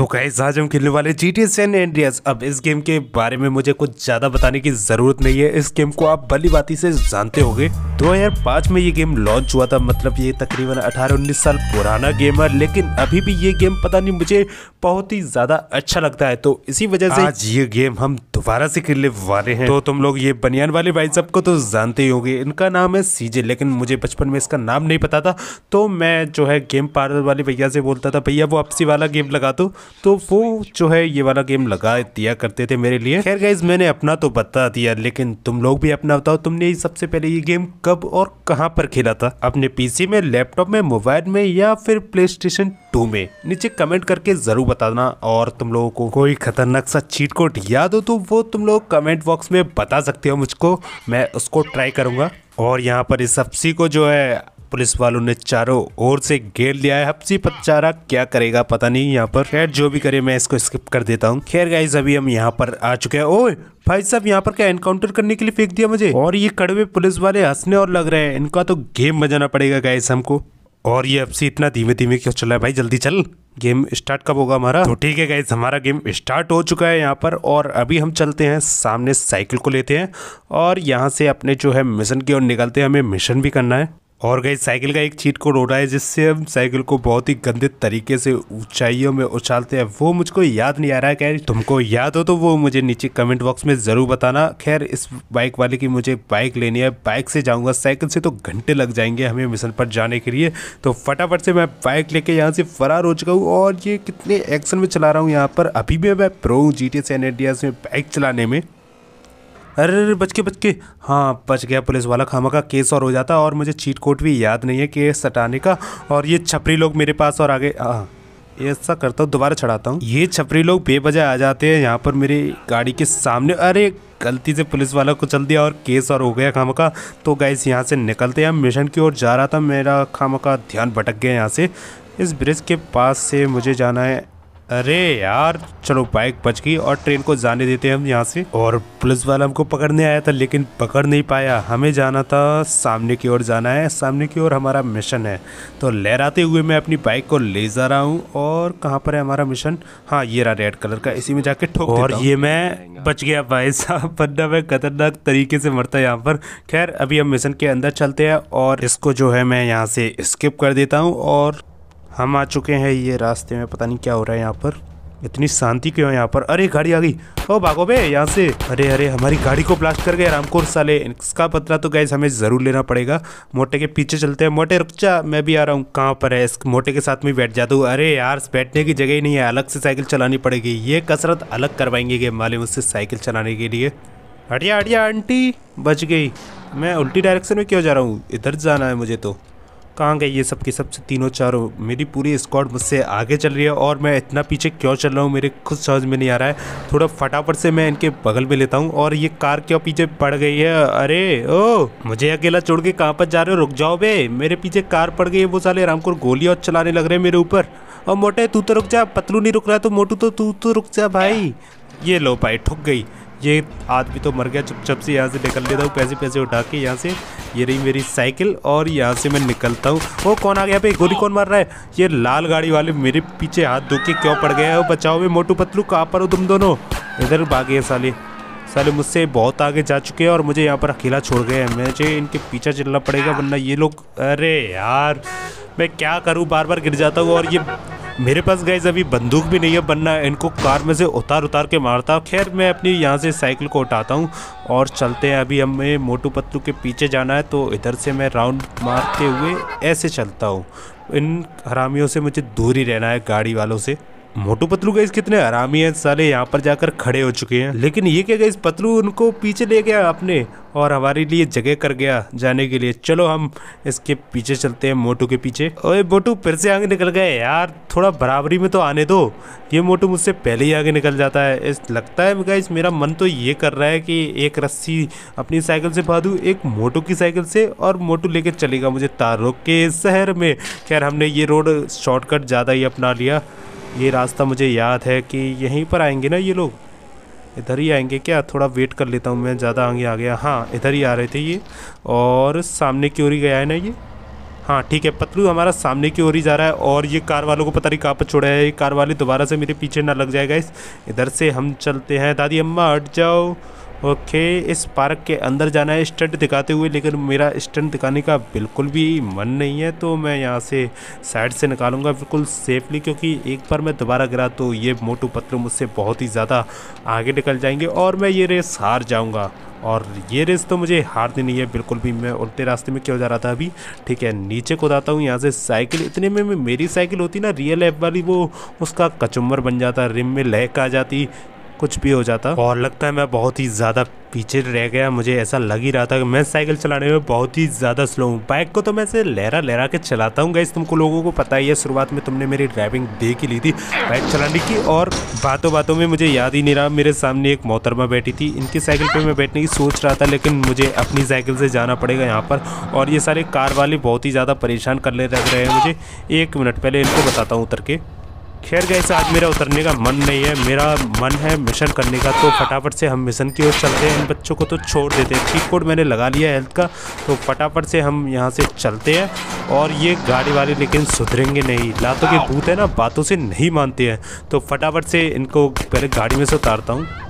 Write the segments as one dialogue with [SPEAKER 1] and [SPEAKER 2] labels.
[SPEAKER 1] तो गाइज आज हम खेलने वाले जी टी सैन एंड्रियास अब इस गेम के बारे में मुझे कुछ ज़्यादा बताने की ज़रूरत नहीं है इस गेम को आप भली बाती से जानते होंगे 2005 में ये गेम लॉन्च हुआ था मतलब ये तकरीबन 18-19 साल पुराना गेम है लेकिन अभी भी ये गेम पता नहीं मुझे बहुत ही ज़्यादा अच्छा लगता है तो इसी वजह से आज ये गेम हम दोबारा से खेलने वाले हैं तो तुम लोग ये बनियान वाले भाई सब को तो जानते ही होंगे इनका नाम है सीजे लेकिन मुझे बचपन में इसका नाम नहीं पता था तो मैं जो है गेम पार्लर वाले भैया से बोलता था भैया वो आपसी वाला गेम लगा दो तो, तो वो जो है ये वाला गेम लगा दिया करते थे मेरे लिए खैर गाइज मैंने अपना तो बता दिया लेकिन तुम लोग भी अपना बताओ तुमने सबसे पहले ये गेम कब और कहाँ पर खेला था अपने पीसी में लैपटॉप में मोबाइल में या फिर प्ले स्टेशन टू में नीचे कमेंट करके जरूर बताना और तुम लोगों को कोई खतरनाक सा चीट कोड याद हो तो वो तुम लोग कमेंट बॉक्स में बता सकते हो मुझको मैं उसको ट्राई करूंगा और यहाँ पर इस सब्सी को जो है पुलिस वालों ने चारों ओर से घेर लिया है हफ्सी पचारा क्या करेगा पता नहीं यहाँ पर खैर जो भी करे मैं इसको स्किप कर देता हूँ खैर गाइज अभी हम यहाँ पर आ चुके हैं ओए भाई साहब यहाँ पर क्या एनकाउंटर करने के लिए फेंक दिया मुझे और ये कड़वे पुलिस वाले हंसने और लग रहे हैं इनका तो गेम बजाना पड़ेगा गाइज हमको और ये अब से इतना धीमे धीमे क्यों चला है भाई जल्दी चल गेम स्टार्ट कब होगा हमारा तो ठीक है गाइज हमारा गेम स्टार्ट हो चुका है यहाँ पर और अभी हम चलते हैं सामने साइकिल को लेते हैं और यहाँ से अपने जो है मिशन की ओर निकलते हैं हमें मिशन भी करना है और गई साइकिल का एक चीट कोड हो रहा है जिससे हम साइकिल को बहुत ही गंदे तरीके से ऊंचाइयों में उछालते हैं वो मुझको याद नहीं आ रहा है खैर तुमको याद हो तो वो मुझे नीचे कमेंट बॉक्स में ज़रूर बताना खैर इस बाइक वाले की मुझे बाइक लेनी है बाइक से जाऊँगा साइकिल से तो घंटे लग जाएंगे हमें मिशन पर जाने के लिए तो फटाफट से मैं बाइक लेके यहाँ से फरार हो चुका हूँ और ये कितने एक्शन में चला रहा हूँ यहाँ पर अभी भी मैं प्रो हूँ जी टी एस एन में बाइक चलाने में अरे अरे बच के बच के हाँ बच गया पुलिस वाला खामा का केस और हो जाता और मुझे चीट कोट भी याद नहीं है केस सटाने का और ये छपरी लोग मेरे पास और आगे हाँ ऐसा करता हूँ दोबारा चढ़ाता हूँ ये छपरी लोग बेबजा आ जाते हैं यहाँ पर मेरी गाड़ी के सामने अरे गलती से पुलिस वाला को चल दिया और केस और हो गया का तो गैस यहाँ से निकलते हैं मिशन की ओर जा रहा था मेरा खामका ध्यान भटक गया यहाँ से इस ब्रिज के पास से मुझे जाना है अरे यार चलो बाइक बच गई और ट्रेन को जाने देते हम यहाँ से और पुलिस वाला हमको पकड़ने आया था लेकिन पकड़ नहीं पाया हमें जाना था सामने की ओर जाना है सामने की ओर हमारा मिशन है तो लहराते हुए मैं अपनी बाइक को ले जा रहा हूँ और कहाँ पर है हमारा मिशन हाँ ये रहा रेड कलर का इसी में जाके ठोक और ये मैं बच गया भाई साहब वरना मैं खतरनाक तरीके से मरता यहाँ पर खैर अभी हम मिशन के अंदर चलते हैं और इसको जो है मैं यहाँ से स्किप कर देता हूँ और हम आ चुके हैं ये रास्ते में पता नहीं क्या हो रहा है यहाँ पर इतनी शांति क्यों है यहाँ पर अरे गाड़ी आ गई ओ भागो बे यहाँ से अरे अरे हमारी गाड़ी को ब्लास्ट कर गए रामकोर साले इसका पतला तो गैस हमें ज़रूर लेना पड़ेगा मोटे के पीछे चलते हैं मोटे रुक जा मैं भी आ रहा हूँ कहाँ पर है इस मोटे के साथ में बैठ जाता हूँ अरे यार बैठने की जगह ही नहीं है अलग से साइकिल चलानी पड़ेगी ये कसरत अलग करवाएंगे गेम वाले मुझसे साइकिल चलाने के लिए हटिया हटिया आंटी बच गई मैं उल्टी डायरेक्शन में क्यों जा रहा हूँ इधर जाना है मुझे तो कहाँ गए ये सब के सब तीनों चारों मेरी पूरी स्क्वाड मुझसे आगे चल रही है और मैं इतना पीछे क्यों चल रहा हूँ मेरे खुद समझ में नहीं आ रहा है थोड़ा फटाफट से मैं इनके बगल में लेता हूँ और ये कार क्यों पीछे पड़ गई है अरे ओ मुझे अकेला छोड़ के कहाँ पर जा रहे हो रुक जाओ बे मेरे पीछे कार पड़ गई है वो साले रामकुर गोली और चलाने लग रहे हैं मेरे ऊपर और मोटे तू तो रुक जा पतलू नहीं रुक रहा तो मोटू तो तू तो रुक जा भाई ये लो भाई ठुक गई ये आदमी तो मर गया चुपचाप से यहाँ से निकल लेता हूँ पैसे पैसे उठा के यहाँ से ये रही मेरी साइकिल और यहाँ से मैं निकलता हूँ वो कौन आ गया भाई गोली कौन मार रहा है ये लाल गाड़ी वाले मेरे पीछे हाथ धो के क्यों पड़ गया है बचाओ भाई मोटू पतलू कहाँ पर हो तुम दोनों इधर भागे साले साले मुझसे बहुत आगे जा चुके हैं और मुझे यहाँ पर अकेला छोड़ गए हैं मुझे इनके पीछे चलना पड़ेगा वरना ये लोग अरे यार मैं क्या करूँ बार बार गिर जाता हूँ और ये मेरे पास गाइज अभी बंदूक भी नहीं है बनना इनको कार में से उतार उतार के मारता खैर मैं अपनी यहाँ से साइकिल को उठाता हूँ और चलते हैं अभी हमें मोटू पत्तू के पीछे जाना है तो इधर से मैं राउंड मारते हुए ऐसे चलता हूँ इन हरामियों से मुझे दूर ही रहना है गाड़ी वालों से मोटू पतलू गई कितने आरामी है साले यहाँ पर जाकर खड़े हो चुके हैं लेकिन ये क्या गई पतलू उनको पीछे ले गया अपने और हमारे लिए जगह कर गया जाने के लिए चलो हम इसके पीछे चलते हैं मोटू के पीछे ओए मोटू फिर से आगे निकल गए यार थोड़ा बराबरी में तो आने दो ये मोटू मुझसे पहले ही आगे निकल जाता है इस लगता है गाइस मेरा मन तो ये कर रहा है कि एक रस्सी अपनी साइकिल से बांधू एक मोटू की साइकिल से और मोटू लेकर चलेगा मुझे तारों के शहर में खैर हमने ये रोड शॉर्टकट ज़्यादा ही अपना लिया ये रास्ता मुझे याद है कि यहीं पर आएंगे ना ये लोग इधर ही आएंगे क्या थोड़ा वेट कर लेता हूँ मैं ज़्यादा आगे आ गया हाँ इधर ही आ रहे थे ये और सामने की ओर ही गया है ना ये हाँ ठीक है पतलू हमारा सामने की ओर ही जा रहा है और ये कार वालों को पता नहीं कहाँ पर छोड़ा है ये कार वाले दोबारा से मेरे पीछे ना लग जाएगा इस इधर से हम चलते हैं दादी अम्मा हट जाओ ओके इस पार्क के अंदर जाना है स्टंट दिखाते हुए लेकिन मेरा स्टंट दिखाने का बिल्कुल भी मन नहीं है तो मैं यहाँ से साइड से निकालूंगा बिल्कुल सेफली क्योंकि एक बार मैं दोबारा गिरा तो ये मोटू पत्र मुझसे बहुत ही ज़्यादा आगे निकल जाएंगे और मैं ये रेस हार जाऊँगा और ये रेस तो मुझे हारनी नहीं है बिल्कुल भी मैं उल्टे रास्ते में क्यों जा रहा था अभी ठीक है नीचे को जाता हूँ यहाँ से साइकिल इतने में, में मेरी साइकिल होती ना रियल एफ वाली वो उसका कचुम्बर बन जाता रिम में लहक आ जाती कुछ भी हो जाता और लगता है मैं बहुत ही ज़्यादा पीछे रह गया मुझे ऐसा लग ही रहा था कि मैं साइकिल चलाने में बहुत ही ज़्यादा स्लो हूँ बाइक को तो मैं ऐसे लहरा लहरा के चलाता हूँ गैस तुमको लोगों को पता ही है शुरुआत में तुमने मेरी ड्राइविंग देख ही ली थी बाइक चलाने की और बातों बातों में मुझे याद ही नहीं रहा मेरे सामने एक मोहतरमा बैठी थी इनकी साइकिल पर मैं बैठने की सोच रहा था लेकिन मुझे अपनी साइकिल से जाना पड़ेगा यहाँ पर और ये सारे कार वाले बहुत ही ज़्यादा परेशान कर ले रह रहे हैं मुझे एक मिनट पहले इनको बताता हूँ उतर के खैर गए आज मेरा उतरने का मन नहीं है मेरा मन है मिशन करने का तो फटाफट से हम मिशन की ओर चलते हैं इन बच्चों को तो छोड़ देते हैं ठीक कोड मैंने लगा लिया हेल्थ का तो फटाफट से हम यहाँ से चलते हैं और ये गाड़ी वाले लेकिन सुधरेंगे नहीं लातों के भूत है ना बातों से नहीं मानते हैं तो फटाफट से इनको पहले गाड़ी में से उतारता हूँ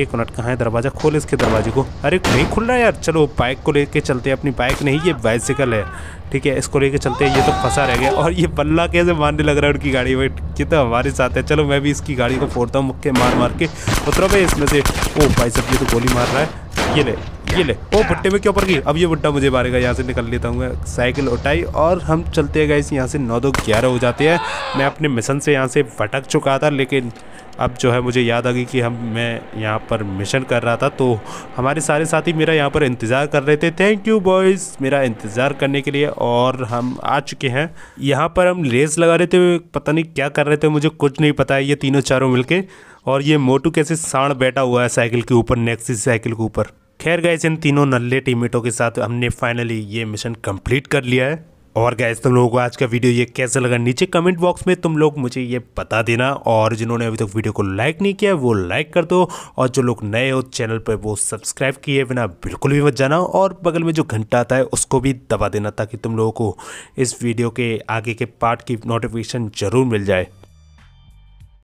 [SPEAKER 1] एक मिनट कहाँ है दरवाज़ा खोल इसके दरवाजे को अरे नहीं खुल रहा यार चलो बाइक को लेके चलते हैं अपनी बाइक नहीं ये बाइसिकल है ठीक है इसको लेके चलते हैं ये तो फंसा रह गया और ये बल्ला कैसे मारने लग रहा है उनकी गाड़ी वेट कितना तो हमारे साथ है चलो मैं भी इसकी गाड़ी को फोड़ता हूँ मुक्के मार मार के उतरा भाई इसमें से ओ भाई सब ये तो गोली मार रहा है ये ले ये ले ओ भुट्टे में क्यों पड़ गई अब ये भुट्टा मुझे मारेगा यहाँ से निकल लेता हूँ साइकिल उठाई और हम चलते हैं गाइस यहाँ से नौ दो ग्यारह हो जाते हैं मैं अपने मिशन से यहाँ से भटक चुका था लेकिन अब जो है मुझे याद आ गई कि हम मैं यहाँ पर मिशन कर रहा था तो हमारे सारे साथी मेरा यहाँ पर इंतज़ार कर रहे थे थैंक यू बॉयज़ मेरा इंतज़ार करने के लिए और हम आ चुके हैं यहाँ पर हम रेस लगा रहे थे पता नहीं क्या कर रहे थे मुझे कुछ नहीं पता है ये तीनों चारों मिलके और ये मोटू कैसे साण बैठा हुआ है साइकिल के ऊपर नेक्सी साइकिल के ऊपर खैर गैस इन तीनों नल्ले टीमेटों के साथ हमने फाइनली ये मिशन कंप्लीट कर लिया है और गैस तुम लोगों को आज का वीडियो ये कैसा लगा नीचे कमेंट बॉक्स में तुम लोग मुझे ये बता देना और जिन्होंने अभी तक वीडियो को लाइक नहीं किया वो लाइक कर दो और जो लोग नए हो चैनल पर वो सब्सक्राइब किए बिना बिल्कुल भी मत जाना और बगल में जो घंटा आता है उसको भी दबा देना ताकि तुम लोगों को इस वीडियो के आगे के पार्ट की नोटिफिकेशन ज़रूर मिल जाए